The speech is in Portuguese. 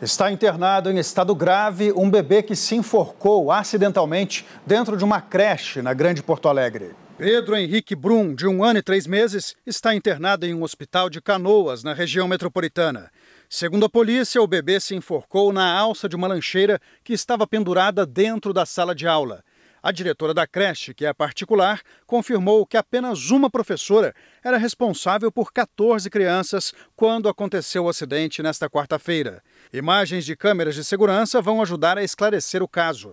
Está internado em estado grave um bebê que se enforcou acidentalmente dentro de uma creche na Grande Porto Alegre. Pedro Henrique Brum, de um ano e três meses, está internado em um hospital de canoas, na região metropolitana. Segundo a polícia, o bebê se enforcou na alça de uma lancheira que estava pendurada dentro da sala de aula. A diretora da creche, que é particular, confirmou que apenas uma professora era responsável por 14 crianças quando aconteceu o acidente nesta quarta-feira. Imagens de câmeras de segurança vão ajudar a esclarecer o caso.